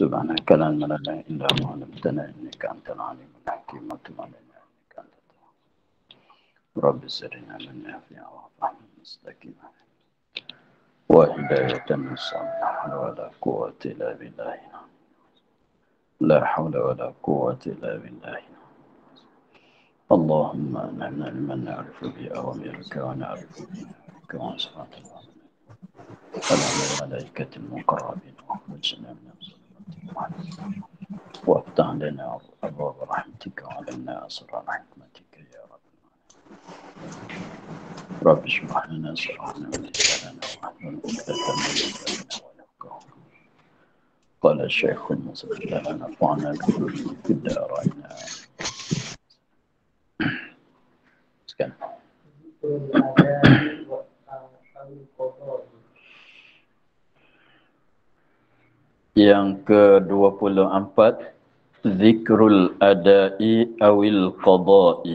سبحانك لا علم لنا إلا ما علمتنا إنك أنت العليم الحكيم وتب علينا إنك أنت التواب رب سرنا من يهدينا وارحمنا مستقيما وهداية النصر لا حول ولا قوة إلا بالله لا حول ولا قوة إلا بالله اللهم نحن نعم لمن نعرف بأوامرك ونعرف بنهيك وعن صراط الله الأمر الملائكة المقربين واخرجنا من الظلمات وافتح لنا أبواب رحمتك وعلمنا أسرار رحمتك يا رب رب اشرح لنا صرعنا ولساننا واحلل عقدة من لساننا ونفقه قال الشيخ المسجد لنا نفعنا بكل في الدارين كان Yang ke-24 Zikrul adai awil qadai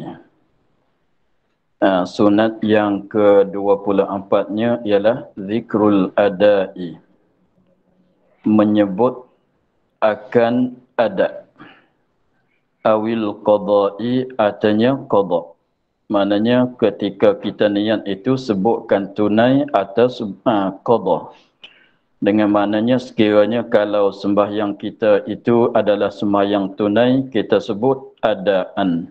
ah, Sunat yang ke-24nya ialah Zikrul adai Menyebut akan ada Awil qadai artinya qadai Maknanya ketika kita niat itu sebutkan tunai atas uh, ah, qadai dengan maknanya sekiranya kalau sembahyang kita itu adalah sembahyang tunai, kita sebut adaan.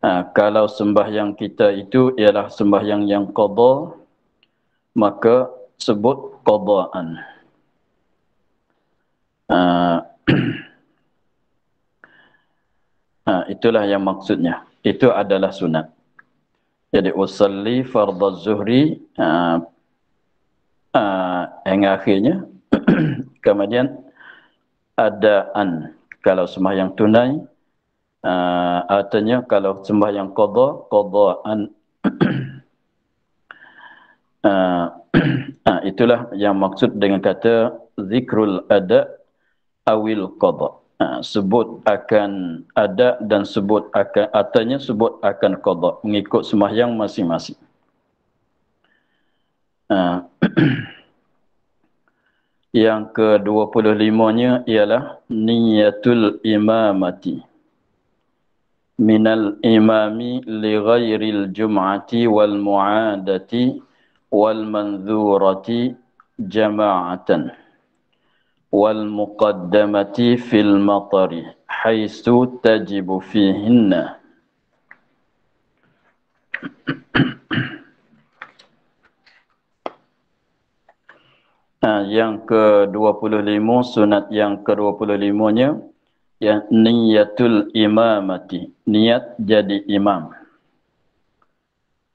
Ha, kalau sembahyang kita itu ialah sembahyang yang qadha, maka sebut qadhaan. Ha, ha, itulah yang maksudnya. Itu adalah sunat. Jadi usalli fardaz zuhri ha, ha, yang akhirnya kemudian ada an kalau sembahyang tunai uh, artinya kalau sembahyang qadha qadha an uh, uh, itulah yang maksud dengan kata zikrul ada awil qadha uh, sebut akan ada dan sebut akan artinya sebut akan qadha mengikut sembahyang masing-masing uh, yang ke-25 nya ialah niyatul imamati. Minal imami li ghairil jum'ati wal mu'adati wal manzurati jama'atan wal muqaddamati fil matari haitsu tajibu fihinna. Ha, yang ke-25 sunat yang ke-25-nya ya niyatul imamati niat jadi imam.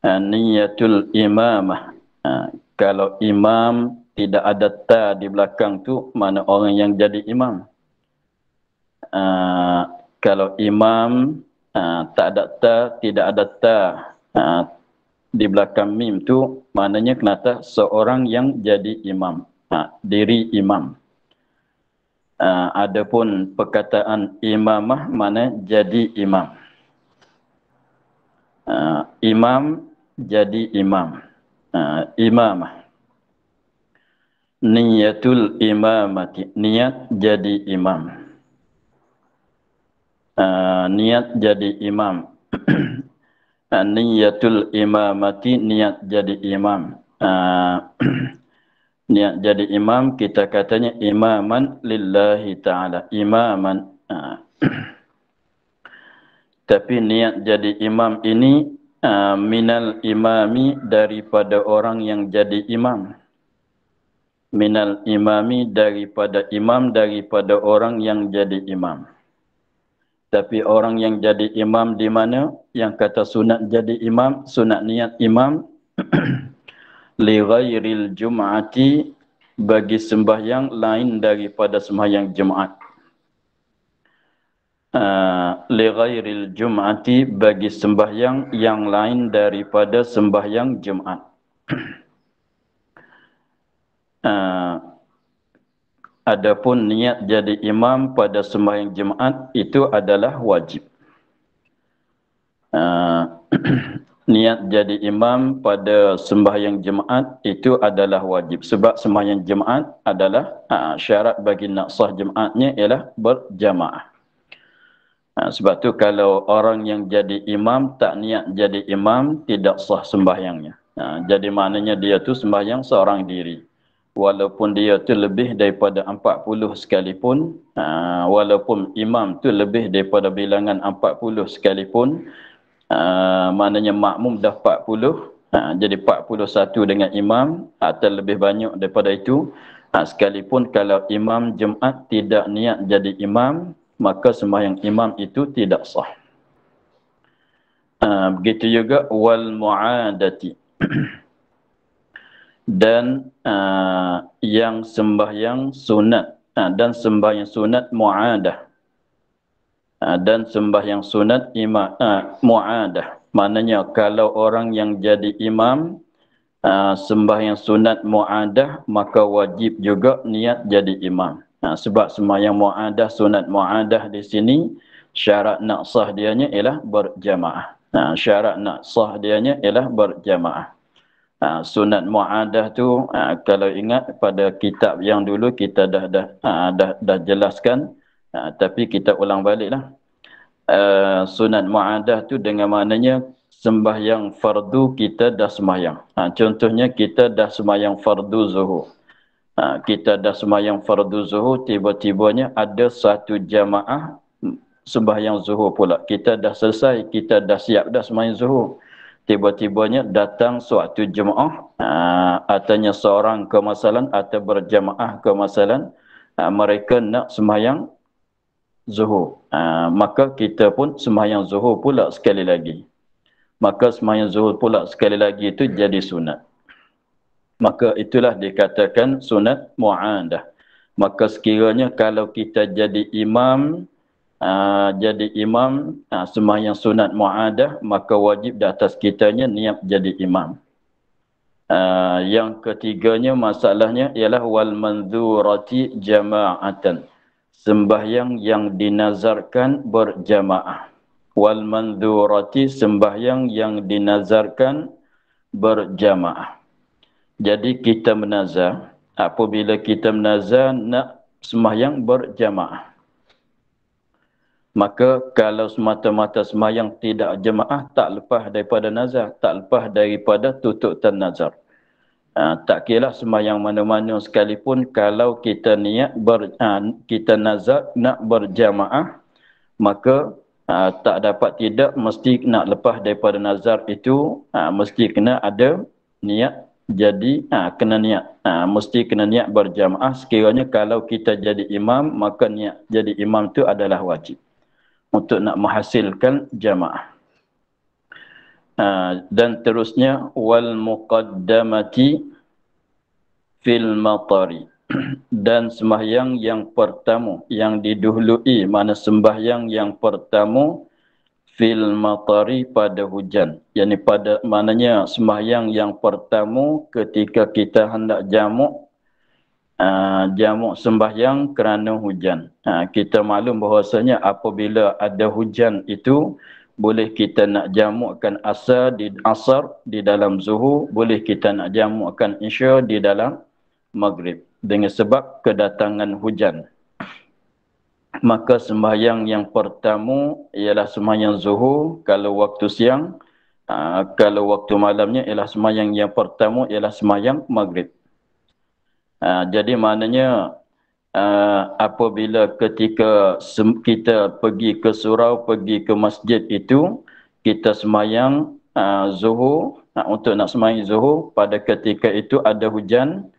Ha, niyatul imamah. Ha, kalau imam tidak ada ta di belakang tu mana orang yang jadi imam? Ha, kalau imam ha, tak ada ta tidak ada ta ha, di belakang mim tu maknanya kenapa seorang yang jadi imam ha, diri imam. Uh, adapun perkataan imamah mana jadi imam. Uh, imam jadi imam. Uh, imamah. Niyatul imamati. Niat jadi imam. Uh, niat jadi imam. niyatul imamati. Niat jadi imam. Uh, niat ya, jadi imam kita katanya imaman lillahi taala imaman ha. tapi niat jadi imam ini ha, minal imami daripada orang yang jadi imam minal imami daripada imam daripada orang yang jadi imam tapi orang yang jadi imam di mana yang kata sunat jadi imam sunat niat imam li ghairil jum'ati bagi sembahyang lain daripada sembahyang Jumaat. Uh, li ghairil jum'ati bagi sembahyang yang lain daripada sembahyang Jumaat. uh, Adapun niat jadi imam pada sembahyang jemaat itu adalah wajib. Ah, niat jadi imam pada sembahyang jemaat itu adalah wajib sebab sembahyang jemaat adalah aa, ha, syarat bagi nak sah jemaatnya ialah berjamaah ha, sebab tu kalau orang yang jadi imam tak niat jadi imam tidak sah sembahyangnya ha, jadi maknanya dia tu sembahyang seorang diri walaupun dia tu lebih daripada 40 sekalipun aa, ha, walaupun imam tu lebih daripada bilangan 40 sekalipun Ah, maknanya makmum dah 40 uh, ah, jadi 41 dengan imam atau ah, lebih banyak daripada itu uh, sekalipun kalau imam jemaat tidak niat jadi imam maka sembahyang imam itu tidak sah uh, begitu juga wal muadati dan uh, yang sembahyang sunat uh, dan sembahyang sunat muadah Ah, dan sembahyang sunat imam ah, mu'adah. Maknanya kalau orang yang jadi imam uh, ah, sembahyang sunat mu'adah maka wajib juga niat jadi imam. Uh, sebab yang mu'adah, sunat mu'adah di sini syarat nak sah dianya ialah berjamaah. Uh, syarat nak sah dianya ialah berjamaah. Ha, sunat muadah tu ha, kalau ingat pada kitab yang dulu kita dah dah ha, dah dah jelaskan Ha, tapi kita ulang baliklah. Uh, sunat mu'adah tu dengan maknanya sembahyang fardu kita dah sembahyang. Ha, contohnya kita dah sembahyang fardu zuhur. Ha, kita dah sembahyang fardu zuhur, tiba-tibanya ada satu jamaah sembahyang zuhur pula. Kita dah selesai, kita dah siap dah sembahyang zuhur. Tiba-tibanya datang suatu jemaah, atanya ha, seorang kemasalan atau berjamaah kemasalan, ha, mereka nak sembahyang zuhur. Ha, maka kita pun sembahyang zuhur pula sekali lagi. Maka sembahyang zuhur pula sekali lagi itu jadi sunat. Maka itulah dikatakan sunat mu'andah. Maka sekiranya kalau kita jadi imam, ha, jadi imam ha, sembahyang sunat mu'andah, maka wajib di atas kitanya niat jadi imam. Uh, yang ketiganya masalahnya ialah wal manzurati jama'atan sembahyang yang dinazarkan berjamaah. Wal mandhurati sembahyang yang dinazarkan berjamaah. Jadi kita menazar, apabila kita menazar nak sembahyang berjamaah. Maka kalau semata-mata sembahyang tidak jemaah, tak lepas daripada nazar, tak lepas daripada tan nazar. Ha, tak kira lah sembahyang mana-mana sekalipun kalau kita niat ber, ha, kita nazar nak berjamaah maka ha, tak dapat tidak mesti nak lepas daripada nazar itu ha, mesti kena ada niat jadi ha, kena niat ha, mesti kena niat berjamaah sekiranya kalau kita jadi imam maka niat jadi imam itu adalah wajib untuk nak menghasilkan jamaah. Ha, dan terusnya wal muqaddamati fil matari dan sembahyang yang pertama yang didahului mana sembahyang yang pertama fil matari pada hujan yakni pada maknanya sembahyang yang pertama ketika kita hendak jamuk Uh, jamuk sembahyang kerana hujan. Uh, kita maklum bahawasanya apabila ada hujan itu boleh kita nak jamukkan asar di asar di dalam zuhur boleh kita nak jamukkan isya di dalam maghrib dengan sebab kedatangan hujan maka sembahyang yang pertama ialah sembahyang zuhur kalau waktu siang kalau waktu malamnya ialah semayang yang pertama ialah semayang maghrib jadi maknanya uh, apabila ketika kita pergi ke surau, pergi ke masjid itu, kita semayang uh, zuhur, uh, untuk nak semayang zuhur, pada ketika itu ada hujan,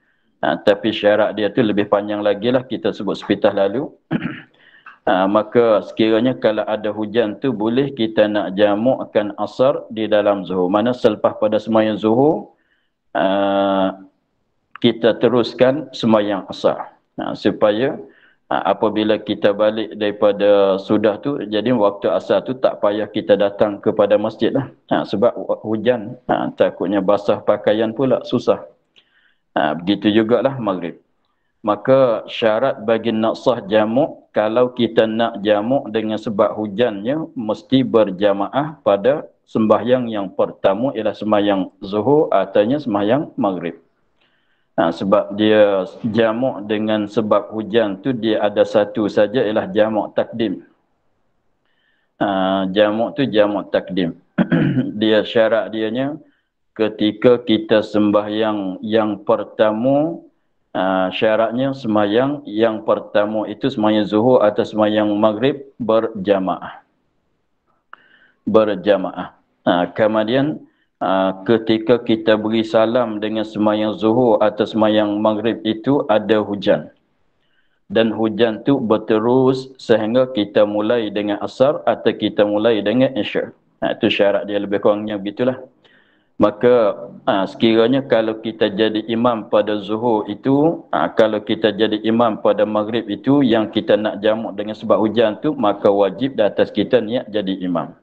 uh, tapi syarat dia tu lebih panjang lagi lah, kita sebut sepitah lalu. Uh, maka sekiranya kalau ada hujan tu boleh kita nak jamukkan asar di dalam zuhur. Mana selepas pada semayang zuhur, uh, kita teruskan semayang asar ha, supaya ha, apabila kita balik daripada sudah tu jadi waktu asar tu tak payah kita datang kepada masjid lah ha, sebab hujan ha, takutnya basah pakaian pula susah ha, begitu juga lah maghrib maka syarat bagi naqsah jamuk kalau kita nak jamuk dengan sebab hujannya mesti berjamaah pada sembahyang yang pertama ialah sembahyang zuhur atanya sembahyang maghrib Ha, sebab dia jamak dengan sebab hujan tu dia ada satu saja ialah jamak takdim. Ha, jamak tu jamak takdim. dia syarat dianya ketika kita sembahyang yang pertama ha, syaratnya sembahyang yang pertama itu sembahyang zuhur atau sembahyang maghrib berjamaah. Berjamaah. Ha, kemudian Ah, ketika kita beri salam dengan semayang zuhur atau semayang maghrib itu ada hujan dan hujan tu berterus sehingga kita mulai dengan asar atau kita mulai dengan isya. nah, itu syarat dia lebih kurangnya begitulah maka ha, sekiranya kalau kita jadi imam pada zuhur itu ha, kalau kita jadi imam pada maghrib itu yang kita nak jamuk dengan sebab hujan tu maka wajib di atas kita niat jadi imam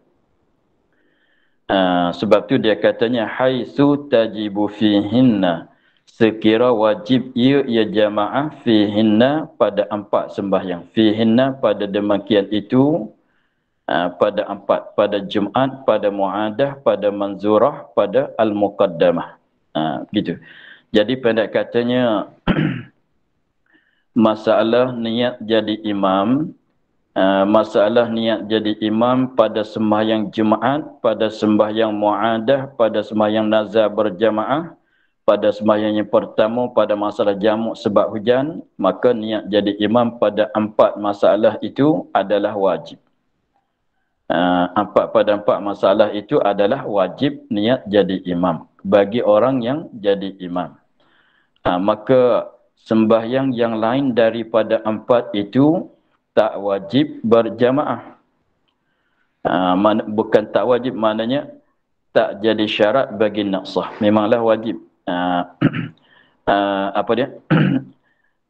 Ah, sebab tu dia katanya hai su tajibu fi sekira wajib ia ia jamaah fi pada empat sembahyang fi pada demikian itu uh, pada empat pada jumaat pada muadah pada manzurah pada al muqaddamah uh, ah, gitu jadi pendek katanya masalah niat jadi imam Ah, masalah niat jadi imam pada sembahyang jemaat, pada sembahyang muadah, pada sembahyang nazar berjamaah, pada sembahyang yang pertama, pada masalah jamuk sebab hujan, maka niat jadi imam pada empat masalah itu adalah wajib. Uh, empat pada empat masalah itu adalah wajib niat jadi imam bagi orang yang jadi imam. Uh, maka sembahyang yang lain daripada empat itu tak wajib berjamaah. Ah, bukan tak wajib, maknanya tak jadi syarat bagi naqsah. Memanglah wajib. Ah, ah, apa dia?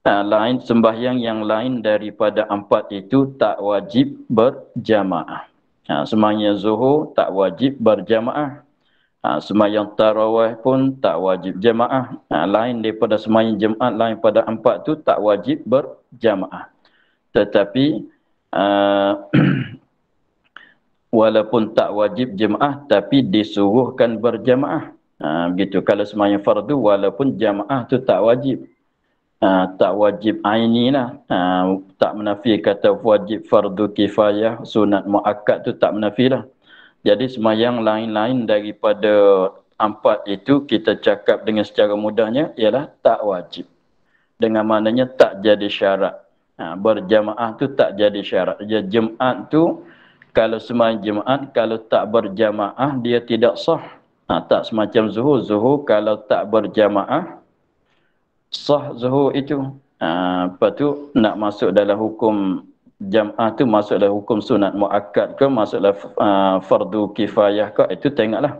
Lain sembahyang yang lain daripada empat itu tak wajib berjamaah. Semangnya zuhur tak wajib berjamaah. Ha, semayang tarawih pun tak wajib jemaah. Ha, lain daripada semayang jemaat, lain pada empat tu tak wajib berjamaah tetapi uh, walaupun tak wajib jemaah tapi disuruhkan berjemaah ha, begitu kalau semayang fardu walaupun jemaah tu tak wajib uh, tak wajib aini lah uh, tak menafi kata wajib fardu kifayah sunat muakkad tu tak menafi lah. jadi semayang lain-lain daripada empat itu kita cakap dengan secara mudahnya ialah tak wajib dengan maknanya tak jadi syarat Ha, berjamaah tu tak jadi syarat. Jemaat tu kalau semayang jemaat, kalau tak berjamaah dia tidak sah. Ha, tak semacam zuhur. Zuhur kalau tak berjamaah sah zuhur itu. Ha, lepas tu nak masuk dalam hukum jamaah tu masuklah hukum sunat muakkad ke masuklah ha, uh, fardu kifayah ke itu tengoklah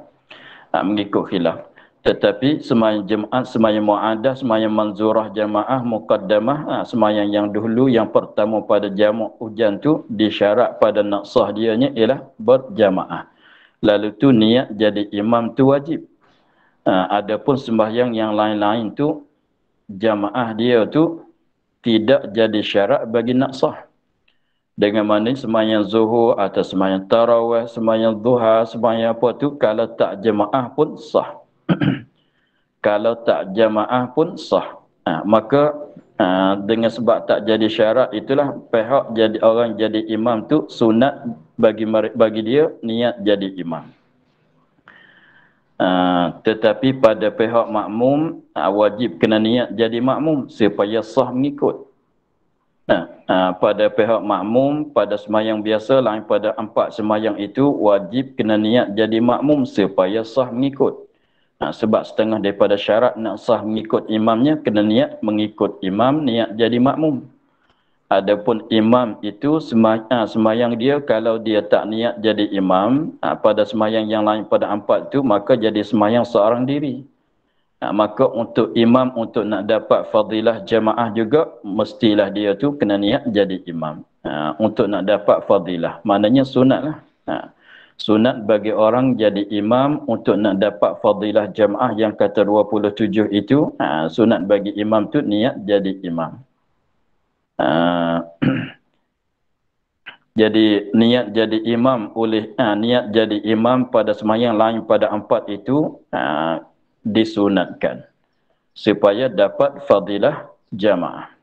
ha, mengikut khilaf tetapi semayang jemaah semayang mu'adah, semayang manzurah jemaah, muqaddamah, ha, semayang yang dulu, yang pertama pada jamak hujan tu, disyarat pada naqsah dianya ialah berjamaah. Lalu tu niat jadi imam tu wajib. Ha, adapun sembahyang yang lain-lain tu, jamaah dia tu tidak jadi syarat bagi naqsah. Dengan mana semayang zuhur atau semayang tarawih, semayang duha, semayang apa tu, kalau tak jemaah pun sah. kalau tak jamaah pun sah. Ha, maka ha, dengan sebab tak jadi syarat itulah pihak jadi orang jadi imam tu sunat bagi bagi dia niat jadi imam. Uh, tetapi pada pihak makmum uh, wajib kena niat jadi makmum supaya sah mengikut. Nah, ha, uh, uh, pada pihak makmum pada semayang biasa lain pada empat semayang itu wajib kena niat jadi makmum supaya sah mengikut. Ha, sebab setengah daripada syarat nak sah mengikut imamnya kena niat mengikut imam niat jadi makmum. Adapun imam itu semay- ha, semayang dia kalau dia tak niat jadi imam ha, pada semayang yang lain pada empat tu maka jadi semayang seorang diri. Ha, maka untuk imam untuk nak dapat fadilah jemaah juga mestilah dia tu kena niat jadi imam. Ha, untuk nak dapat fadilah maknanya sunat lah. Ha sunat bagi orang jadi imam untuk nak dapat fadilah jamaah yang kata 27 itu ha, sunat bagi imam tu niat jadi imam ha, jadi niat jadi imam oleh ha, niat jadi imam pada semayang lain pada empat itu ha, disunatkan supaya dapat fadilah jamaah.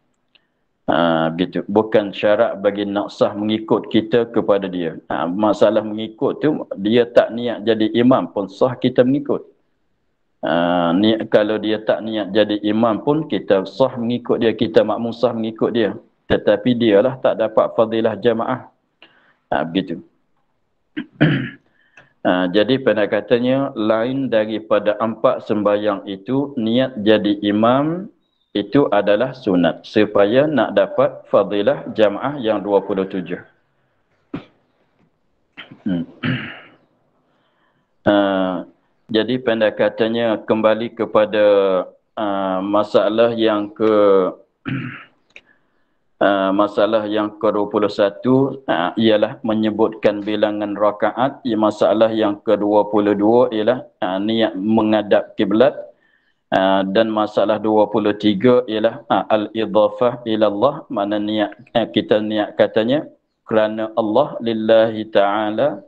Ha, begitu. Bukan syarat bagi nak sah mengikut kita kepada dia. Ha, masalah mengikut tu dia tak niat jadi imam pun sah kita mengikut. Ha, ni, kalau dia tak niat jadi imam pun kita sah mengikut dia, kita makmum sah mengikut dia. Tetapi dia lah tak dapat fadilah jamaah. Ha, begitu. ha, jadi pendekatannya lain daripada empat sembahyang itu niat jadi imam itu adalah sunat supaya nak dapat fadilah jamaah yang 27. Hmm. Uh, jadi pendekatannya kembali kepada uh, masalah yang ke Uh, masalah yang ke-21 uh, ialah menyebutkan bilangan rakaat. Masalah yang ke-22 ialah uh, niat menghadap kiblat Ah, dan masalah 23 ialah uh, al-idhafah ila Allah mana niat uh, kita niat katanya kerana Allah lillahi taala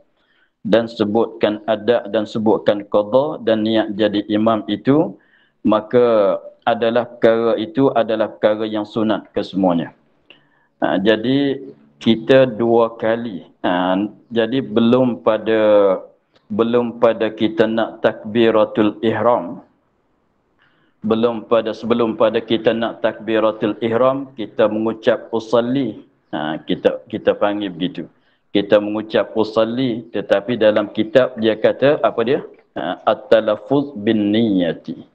dan sebutkan ada dan sebutkan qadha dan niat jadi imam itu maka adalah perkara itu adalah perkara yang sunat kesemuanya. Ha, ah, jadi kita dua kali. Ha, jadi belum pada belum pada kita nak takbiratul ihram belum pada sebelum pada kita nak takbiratul ihram kita mengucap usalli ha, kita kita panggil begitu kita mengucap usalli tetapi dalam kitab dia kata apa dia ha, at-talaffuz bin niyyati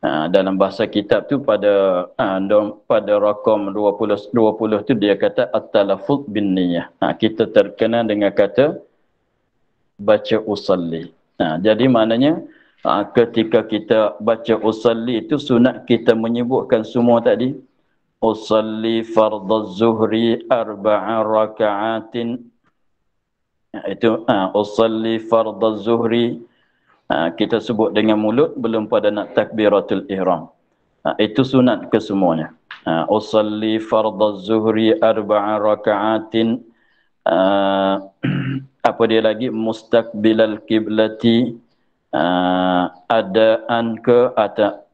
ha, dalam bahasa kitab tu pada ha, pada rakam 20 20 tu dia kata at-talaffuz bin niyyah ha, kita terkenal dengan kata baca usalli ha, jadi maknanya Ha, ketika kita baca usalli itu sunat kita menyebutkan semua tadi. Usalli fardhu zuhri arba'a raka'atin. Ha, itu ha, usalli fardhu zuhri. Ha, kita sebut dengan mulut belum pada nak takbiratul ihram. Ha, itu sunat kesemuanya. Ha, usalli fardhu zuhri arba'a raka'atin. Ha, apa dia lagi? Mustaqbilal kiblati. Ah, adaan ke atau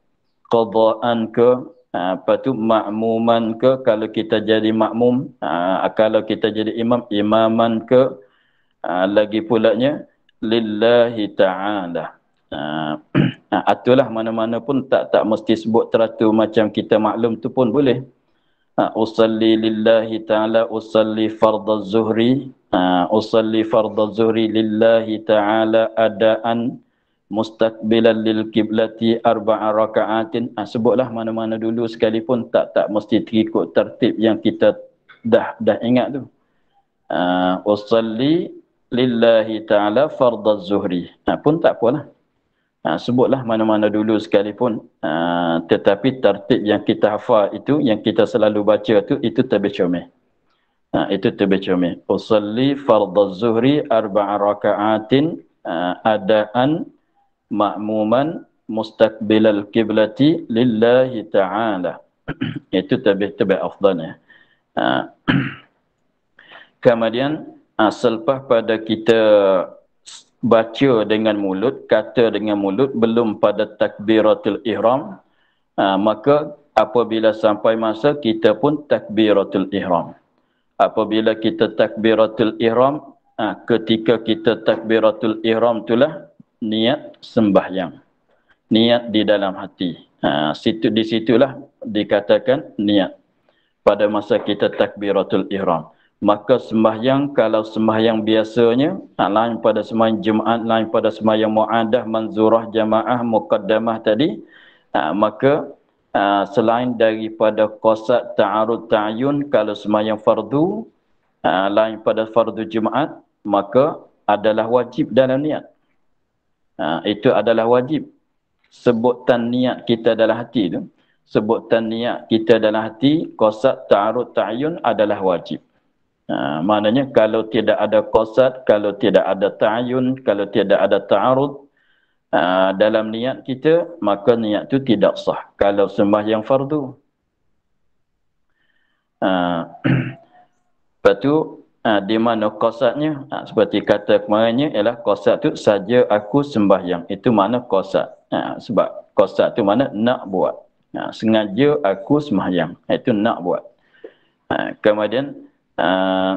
qadaan ke ah, apa tu makmuman ke kalau kita jadi makmum aa, ah, kalau kita jadi imam imaman ke aa, lagi nya lillahi ta'ala atulah mana-mana pun tak tak mesti sebut teratur macam kita maklum tu pun boleh usalli lillahi ta'ala usalli fardaz zuhri usalli fardaz zuhri lillahi ta'ala adaan mustaqbilan lil qiblati arba'a raka'atin ha, sebutlah mana-mana dulu sekalipun tak tak mesti ikut tertib yang kita dah dah ingat tu ah uh, usalli lillahi ta'ala fardhu zuhri ha, pun tak apalah ha, sebutlah mana-mana dulu sekalipun uh, tetapi tertib yang kita hafal itu yang kita selalu baca tu itu terlebih comel ha, itu terlebih comel usalli fardhu zuhri arba'a raka'atin uh, adaan ma'muman mustaqbilal qiblati lillahi ta'ala. Itu tabih-tabih afdhalnya. Ha. Ah, kemudian asal pah pada kita baca dengan mulut, kata dengan mulut belum pada takbiratul ihram, ah, maka apabila sampai masa kita pun takbiratul ihram. Apabila kita takbiratul ihram, ah, ketika kita takbiratul ihram itulah niat sembahyang niat di dalam hati ha, situ di situlah dikatakan niat pada masa kita takbiratul ihram maka sembahyang kalau sembahyang biasanya tak ha, lain pada sembahyang jemaat lain pada sembahyang muadah manzurah jamaah muqaddamah tadi ha, maka ha, selain daripada qasat ta'arud taayun kalau sembahyang fardu ha, lain pada fardu jemaat maka adalah wajib dalam niat Ha, itu adalah wajib. Sebutan niat kita dalam hati tu. Sebutan niat kita dalam hati, kosat ta'arud ta'yun adalah wajib. Ha, maknanya kalau tidak ada kosat, kalau tidak ada ta'yun, kalau tidak ada ta'arud ha, dalam niat kita, maka niat tu tidak sah. Kalau sembahyang fardu. Ha, Lepas tu, ha, di mana kosatnya ha, seperti kata kemarinnya ialah kosat tu saja aku sembahyang itu mana kosat ha, sebab kosat tu mana nak buat ha, sengaja aku sembahyang ha, itu nak buat ha, kemudian uh,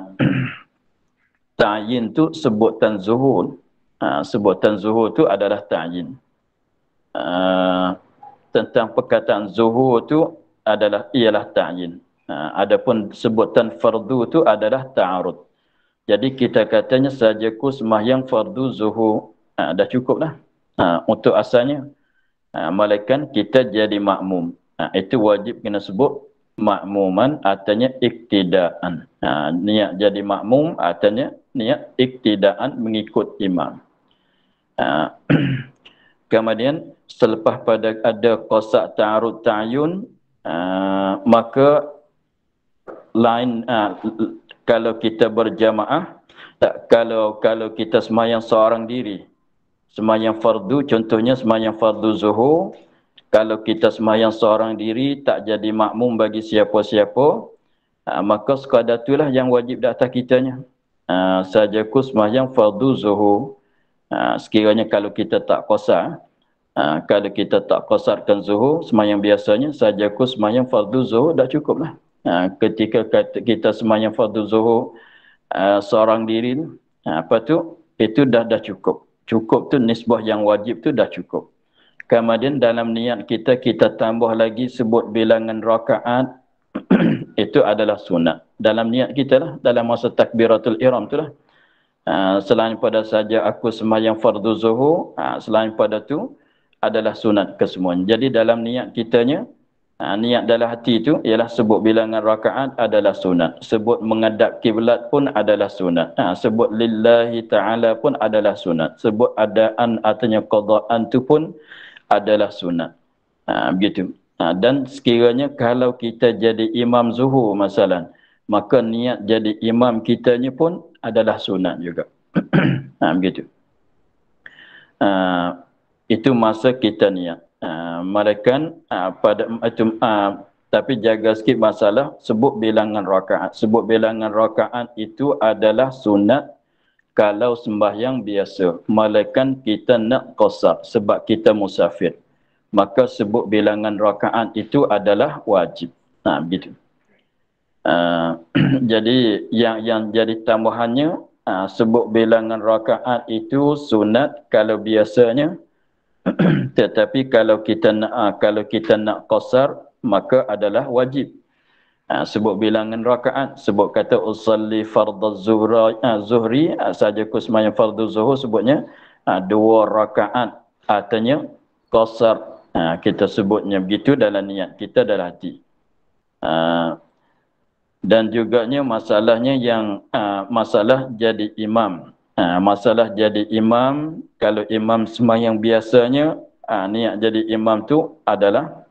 ta'yin tu sebutan zuhur ha, sebutan zuhur tu adalah ta'yin uh, tentang perkataan zuhur tu adalah ialah ta'yin Ha, adapun sebutan fardu tu adalah ta'arud. Jadi kita katanya sajaku sembahyang fardu zuhur. Ha, dah cukup lah. Ha, untuk asalnya. Ha, malaikan kita jadi makmum. Ha, itu wajib kena sebut makmuman artinya iktidaan. Ha, niat jadi makmum artinya niat iktidaan mengikut imam. Ha, kemudian selepas pada ada kosak ta'arud ta'yun uh, maka lain uh, kalau kita berjamaah tak kalau kalau kita semayang seorang diri semayang fardu contohnya semayang fardu zuhur kalau kita semayang seorang diri tak jadi makmum bagi siapa-siapa uh, maka sekadar itulah yang wajib di atas kitanya uh, ah, sajaku semayang fardu zuhur uh, sekiranya kalau kita tak kuasa Ha, kalau kita tak kosarkan zuhur, semayang biasanya, sajaku semayang fardu zuhur dah cukup lah. Ha, ketika kita semayang fardu zuhur uh, seorang diri uh, apa tu itu dah dah cukup cukup tu nisbah yang wajib tu dah cukup kemudian dalam niat kita kita tambah lagi sebut bilangan rakaat itu adalah sunat dalam niat kita lah dalam masa takbiratul ihram tu lah uh, selain pada saja aku semayang fardu zuhur uh, selain pada tu adalah sunat kesemuanya. Jadi dalam niat kitanya, ha, niat dalam hati itu ialah sebut bilangan rakaat adalah sunat sebut mengadap kiblat pun adalah sunat ha, sebut lillahi ta'ala pun adalah sunat sebut adaan artinya qadaan itu pun adalah sunat ha, begitu ha, dan sekiranya kalau kita jadi imam zuhur masalah maka niat jadi imam kitanya pun adalah sunat juga ha, begitu ha, itu masa kita niat Ah, malakan uh, ah, pada uh, tapi jaga sikit masalah sebut bilangan rakaat sebut bilangan rakaat itu adalah sunat kalau sembahyang biasa malakan kita nak qasar sebab kita musafir maka sebut bilangan rakaat itu adalah wajib nah gitu. uh, jadi yang yang jadi tambahannya uh, sebut bilangan rakaat itu sunat kalau biasanya tetapi kalau kita nak ah, kalau kita nak qasar maka adalah wajib ha, sebut bilangan rakaat sebut kata usalli fardhu zuhra ha, zuhri ha, saja ku sembahyang fardhu zuhur sebutnya ha, dua rakaat artinya qasar ha, kita sebutnya begitu dalam niat kita dalam hati ha, dan juganya masalahnya yang ha, masalah jadi imam ha, masalah jadi imam kalau imam semayang biasanya ha, niat jadi imam tu adalah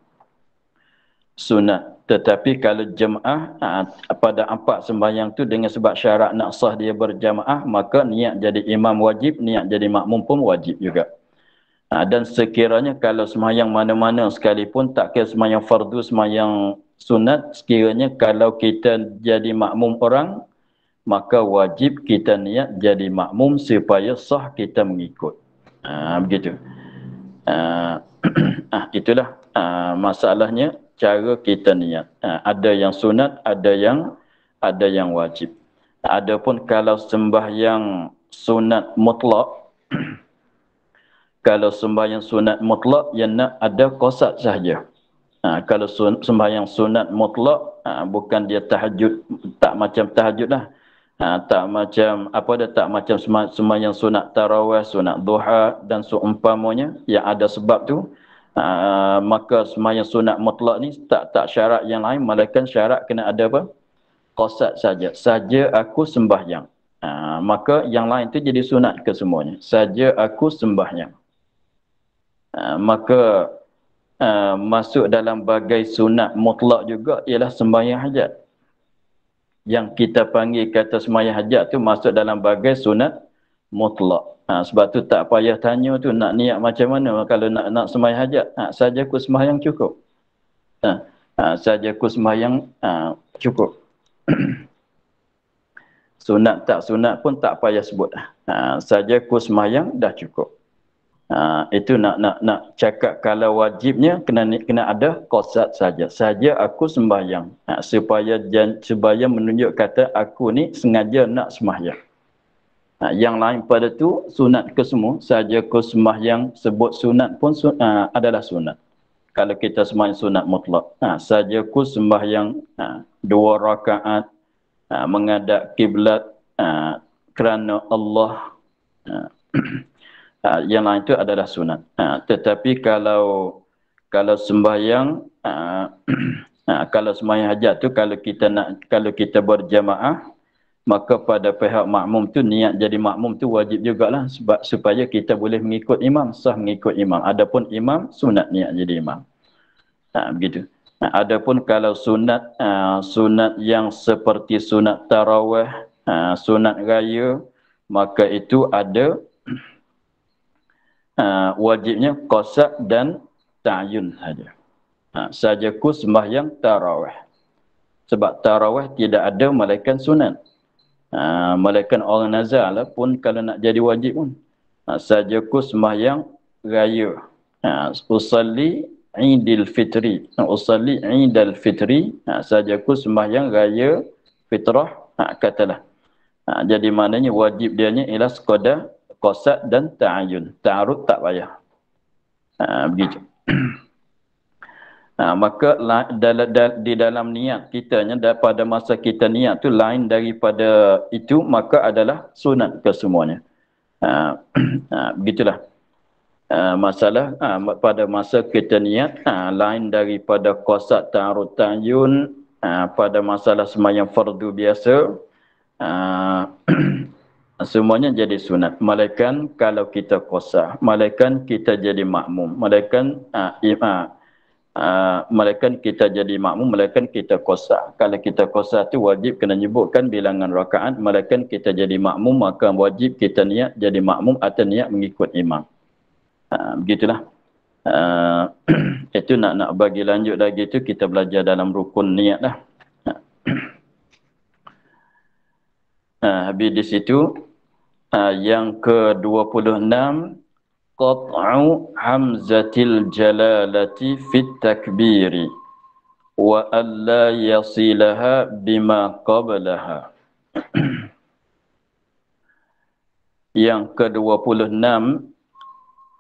sunat tetapi kalau jemaah ha, pada empat semayang tu dengan sebab syarat nak sah dia berjemaah maka niat jadi imam wajib niat jadi makmum pun wajib juga ha, dan sekiranya kalau semayang mana-mana sekalipun tak kira semayang fardu semayang sunat sekiranya kalau kita jadi makmum orang maka wajib kita niat jadi makmum supaya sah kita mengikut. Ha, begitu. Ha, itulah ha, masalahnya cara kita niat. Ha, ada yang sunat, ada yang ada yang wajib. Adapun kalau sembah yang sunat mutlak, kalau sembah yang sunat mutlak yang nak ada kosat sahaja. Ha, kalau sun, yang sunat mutlak, ha, bukan dia tahajud, tak macam tahajud lah ha, tak macam apa dah tak macam sembahyang sunat tarawih, sunat duha dan seumpamanya yang ada sebab tu ha, maka sembahyang sunat mutlak ni tak tak syarat yang lain malaikat syarat kena ada apa? Qasad saja. Saja aku sembahyang. Ha, maka yang lain tu jadi sunat ke semuanya. Saja aku sembahyang. Ha, maka Uh, masuk dalam bagai sunat mutlak juga ialah sembahyang hajat yang kita panggil kata semayah hajat tu masuk dalam bagai sunat mutlak. Ha, sebab tu tak payah tanya tu nak niat macam mana kalau nak nak semayah hajat. Ha, saja ku semayang cukup. Ha, ha, saja ku semayang ha, cukup. sunat tak sunat pun tak payah sebut. Ha, saja ku semayang dah cukup. Ha, itu nak nak nak cakap kalau wajibnya kena kena ada qasad saja. Saja aku sembahyang. Ha, supaya jan, supaya menunjuk kata aku ni sengaja nak sembahyang. Ha, yang lain pada tu sunat ke semua. Saja aku sembahyang sebut sunat pun sun, ha, adalah sunat. Kalau kita sembahyang sunat mutlak. Ha, saja aku sembahyang ha, dua rakaat ha, mengadap kiblat ha, kerana Allah ha, uh, yang lain itu adalah sunat. Uh, tetapi kalau kalau sembahyang uh, uh, kalau sembahyang hajat tu kalau kita nak kalau kita berjamaah maka pada pihak makmum tu niat jadi makmum tu wajib jugalah sebab supaya kita boleh mengikut imam sah mengikut imam adapun imam sunat niat jadi imam ha, begitu ha, adapun kalau sunat ha, sunat yang seperti sunat tarawih ha, sunat raya maka itu ada uh, wajibnya qasab dan ta'yun saja. Ha, saja ku sembahyang tarawih. Sebab tarawih tidak ada malaikat sunat. Ha, malaikat orang nazar lah pun kalau nak jadi wajib pun. Ha, saja ku sembahyang raya. Ha, usalli idil fitri. Ha, usalli idil fitri. Ha, saja ku sembahyang raya fitrah. Ha, katalah. Ha, jadi maknanya wajib dia ni ialah sekadar qasad dan ta'ayun. Ta'arud tak payah. Ha, begitu. ha, maka la, dal, dal, di dalam niat kita kitanya pada masa kita niat tu lain daripada itu maka adalah sunat kesemuanya. Ha, ha, begitulah. Uh, masalah uh, pada masa kita niat uh, lain daripada kosat ta'arud ta'yun uh, pada masalah semayang fardu biasa semuanya jadi sunat. Malaikan kalau kita kosah, malaikan kita jadi makmum, malaikan uh, ah, ima, ah, uh, ah, malaikan kita jadi makmum, malaikan kita kosah. Kalau kita kosah tu wajib kena nyebutkan bilangan rakaat, malaikan kita jadi makmum maka wajib kita niat jadi makmum atau niat mengikut imam. Uh, begitulah. Uh, itu nak nak bagi lanjut lagi tu kita belajar dalam rukun niat lah. Uh, habis di situ Ah, yang ke-26 qat'u hamzatil jalalati fit takbiri wa alla yasilaha bima qablaha yang ke-26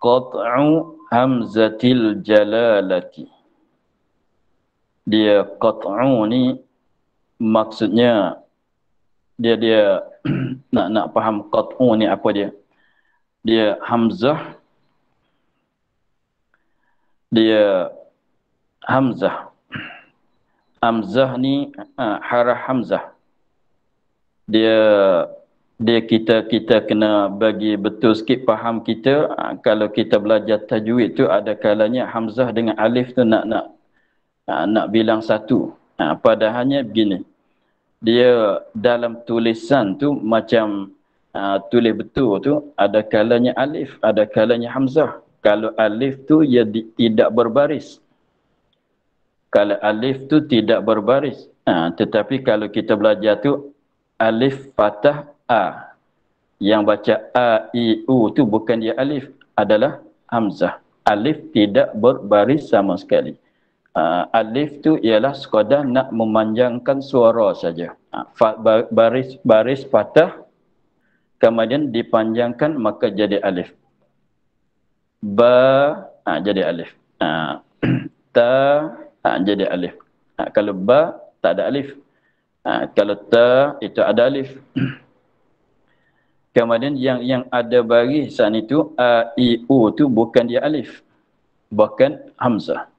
qat'u hamzatil jalalati dia qat'u ni maksudnya dia dia nak nak faham qat'u ni apa dia dia hamzah dia hamzah hamzah ni uh, harah hamzah dia dia kita kita kena bagi betul sikit faham kita uh, kalau kita belajar tajwid tu ada kalanya hamzah dengan alif tu nak nak uh, nak bilang satu uh, padahalnya begini dia dalam tulisan tu macam uh, tulis betul tu ada kalanya alif ada kalanya hamzah kalau alif tu ia ya di, tidak berbaris kalau alif tu tidak berbaris ha, tetapi kalau kita belajar tu alif fatah a yang baca a i u tu bukan dia alif adalah hamzah alif tidak berbaris sama sekali uh, alif tu ialah sekadar nak memanjangkan suara saja. Uh, baris baris patah kemudian dipanjangkan maka jadi alif. Ba uh, jadi alif. Uh, ta uh, jadi alif. Uh, kalau ba tak ada alif. Uh, kalau ta itu ada alif. Kemudian yang yang ada barisan itu a i u tu bukan dia alif. Bahkan hamzah.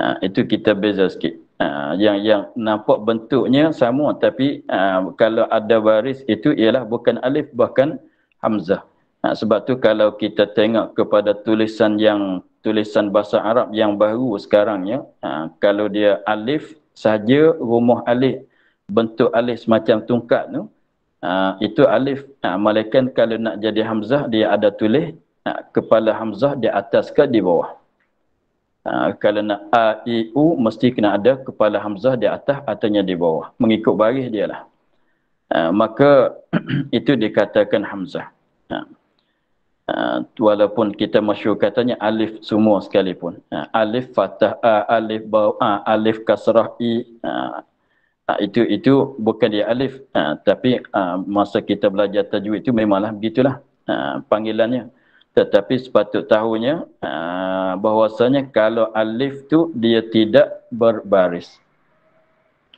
Ha, itu kita beza sikit. Ha, yang yang nampak bentuknya sama tapi ha, kalau ada baris itu ialah bukan alif bahkan hamzah. Ha, sebab tu kalau kita tengok kepada tulisan yang tulisan bahasa Arab yang baru sekarang ya, ha, kalau dia alif saja rumah alif bentuk alif macam tungkat tu ha, itu alif ha, malaikan kalau nak jadi hamzah dia ada tulis ha, kepala hamzah di atas ke di bawah. Ah, kalau nak A, I, U, mesti kena ada kepala Hamzah di atas, atanya di bawah. Mengikut baris dia lah. Uh, maka itu dikatakan Hamzah. Uh, uh, walaupun kita masyur katanya alif semua sekalipun. Uh, alif fatah, A alif Baw A alif kasrah, i. Uh, uh, itu itu bukan dia alif. Uh, tapi uh, masa kita belajar tajwid itu memanglah begitulah uh, panggilannya tetapi sepatut tahunya aa, ah, bahwasanya kalau alif tu dia tidak berbaris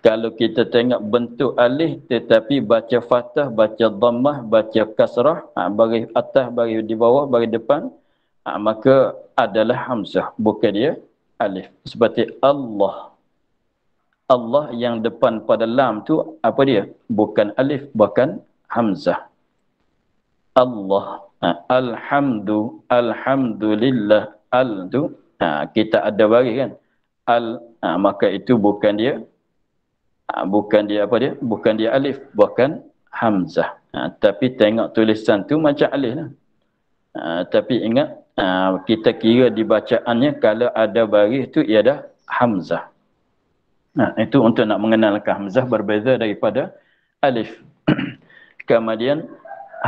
kalau kita tengok bentuk alif tetapi baca fathah baca dhammah baca kasrah aa, ah, bagi atas bagi di bawah bagi depan aa, ah, maka adalah hamzah bukan dia alif seperti Allah Allah yang depan pada lam tu apa dia bukan alif bukan hamzah Allah ha, alhamdu alhamdulillah al tu ha, kita ada bagi kan al ha, maka itu bukan dia ha, bukan dia apa dia bukan dia alif bukan hamzah ha, tapi tengok tulisan tu macam alif lah ha, tapi ingat ha, kita kira di bacaannya kalau ada bagi itu, ia dah hamzah ha, itu untuk nak mengenalkan hamzah berbeza daripada alif kemudian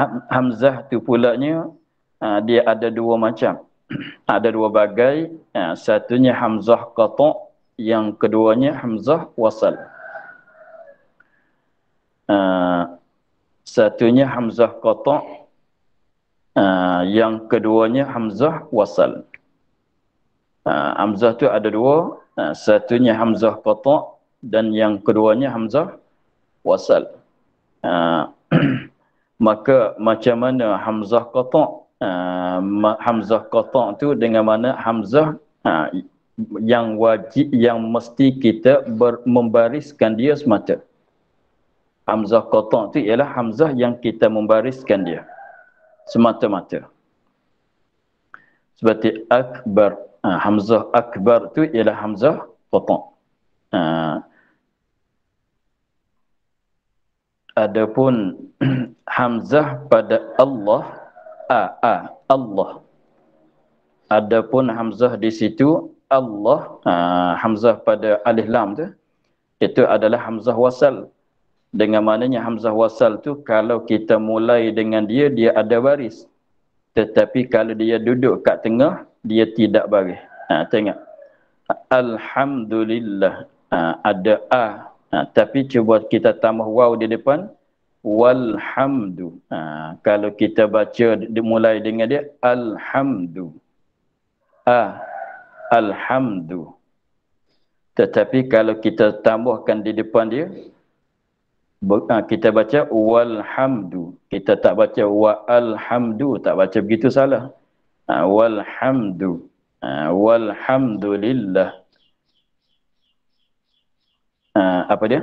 Hamzah tu pula pulaknya ah, dia ada dua macam. Ada dua bagai. Ah, satunya Hamzah Qatok. Yang keduanya Hamzah Wasal. Ah, satunya Hamzah Qatok. Yang keduanya Hamzah Wasal. Hamzah tu ada dua. Satunya Hamzah Qatok. Dan yang keduanya Hamzah Wasal. Uh, maka macam mana hamzah qata' uh, hamzah qata' tu dengan mana hamzah uh, yang wajib yang mesti kita ber, membariskan dia semata hamzah qata' tu ialah hamzah yang kita membariskan dia semata-mata seperti akbar uh, hamzah akbar tu ialah hamzah qata' uh, adapun hamzah pada Allah a a Allah adapun hamzah di situ Allah uh, hamzah pada alif lam tu itu adalah hamzah wasal dengan maknanya hamzah wasal tu kalau kita mulai dengan dia dia ada baris tetapi kalau dia duduk kat tengah dia tidak baris ha, tengok alhamdulillah ha, ada a ha, tapi cuba kita tambah waw di depan walhamdu. Ha, kalau kita baca mulai dengan dia alhamdu. Ah alhamdu. Tetapi kalau kita tambahkan di depan dia ha, kita baca walhamdu. Kita tak baca wa alhamdu, tak baca begitu salah. Ha, walhamdu. Ha, walhamdulillah. Ha, apa dia?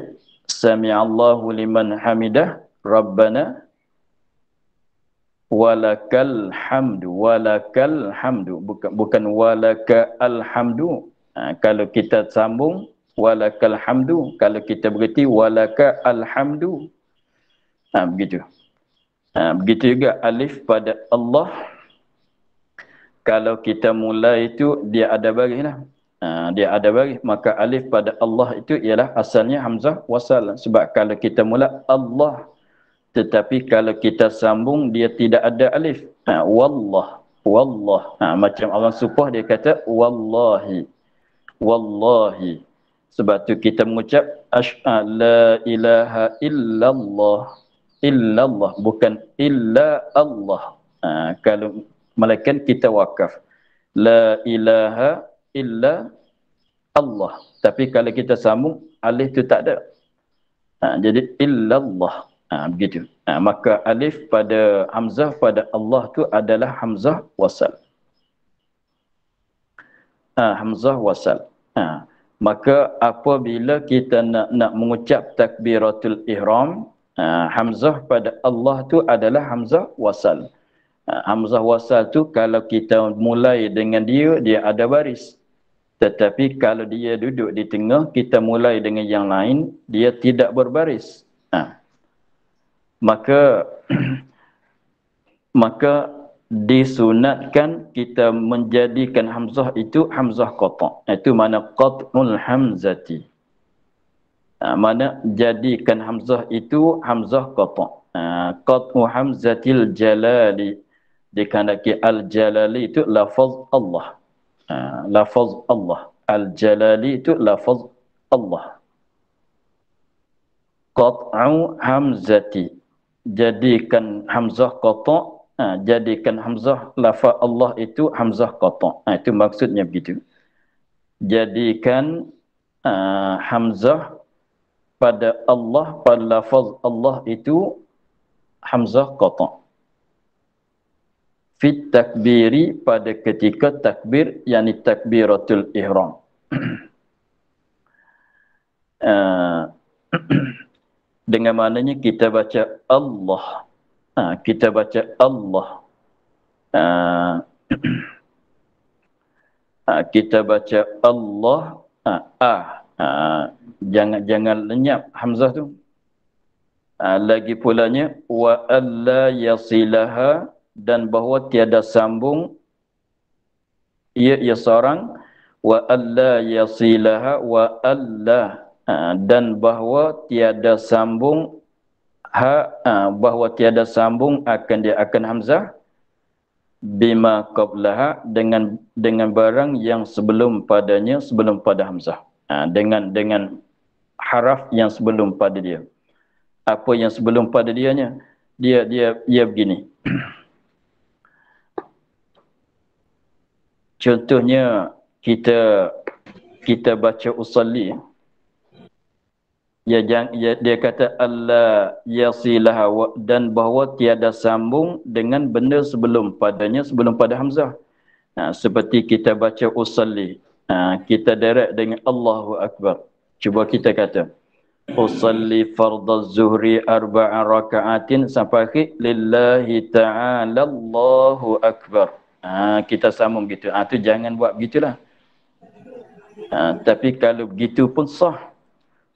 Sami Allahu liman hamidah. Rabbana walakal hamdu walakal hamdu bukan bukan walaka alhamdu ha, kalau kita sambung walakal hamdu kalau kita berhenti walaka alhamdu ha, begitu ha, begitu juga alif pada Allah kalau kita mula itu dia ada baris lah. ha, dia ada baris maka alif pada Allah itu ialah asalnya hamzah wasal sebab kalau kita mula Allah tetapi kalau kita sambung dia tidak ada alif ha, wallah wallah ha, macam orang supah dia kata wallahi wallahi sebab tu kita mengucap asha la ilaha illallah illallah bukan illa Allah ha, kalau malaikat kita wakaf la ilaha illa Allah tapi kalau kita sambung alif tu tak ada ha, jadi illallah Ha, begitu. Ha, maka alif pada hamzah pada Allah tu adalah hamzah wasal. Ha, hamzah wasal. Ha, maka apabila kita nak nak mengucap takbiratul ihram, ha, hamzah pada Allah tu adalah hamzah wasal. Ha, hamzah wasal tu kalau kita mulai dengan dia dia ada baris. Tetapi kalau dia duduk di tengah kita mulai dengan yang lain dia tidak berbaris. Ha maka maka disunatkan kita menjadikan hamzah itu hamzah qata iaitu mana qatul hamzati ha, mana jadikan hamzah itu hamzah qata ha, qatul hamzatil jalali dikandaki al jalali itu lafaz Allah ha, lafaz Allah al jalali itu lafaz Allah qat'u hamzati jadikan hamzah qata ha, jadikan hamzah lafaz Allah itu hamzah qata ha, itu maksudnya begitu jadikan uh, hamzah pada Allah pada lafaz Allah itu hamzah qata fit takbiri pada ketika takbir yakni takbiratul ihram uh, dengan maknanya kita baca Allah ha, kita baca Allah ha, ha kita baca Allah ha, ah ha, jangan jangan lenyap hamzah tu ha, lagi pulanya wa alla yasilaha dan bahawa tiada sambung ia ia seorang wa alla yasilaha wa alla Ha, dan bahwa tiada sambung ha uh, tiada sambung akan dia akan hamzah bima qablaha dengan dengan barang yang sebelum padanya sebelum pada hamzah uh, dengan dengan haraf yang sebelum pada dia apa yang sebelum pada dia nya dia dia dia begini contohnya kita kita baca usalli ya jangan ya, dia kata Allah yasilah dan bahawa tiada sambung dengan benda sebelum padanya sebelum pada hamzah. Nah, seperti kita baca usalli. Ha, kita direct dengan Allahu akbar. Cuba kita kata usalli fardaz zuhri arba'a rakaatin sampai akhir lillahi ta'ala Allahu akbar. Ha, kita sambung gitu. Ah ha, jangan buat gitulah. Ha, tapi kalau begitu pun sah.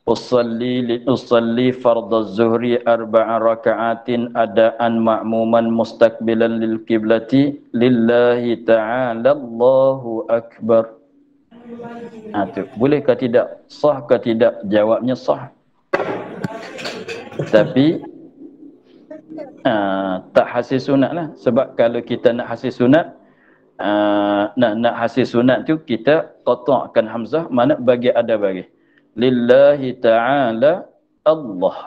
Usalli li usalli farda zuhri arba'a raka'atin ada'an ma'muman mustaqbilan lil kiblati, lillahi ta'ala Allahu Akbar. Ha, tu. Boleh ke tidak? Sah ke tidak? Jawabnya sah. Tapi ha, tak hasil sunat lah. Sebab kalau kita nak hasil sunat, ha, nak, nak hasil sunat tu kita totokkan Hamzah mana bagi ada bagi lillahi ta'ala Allah.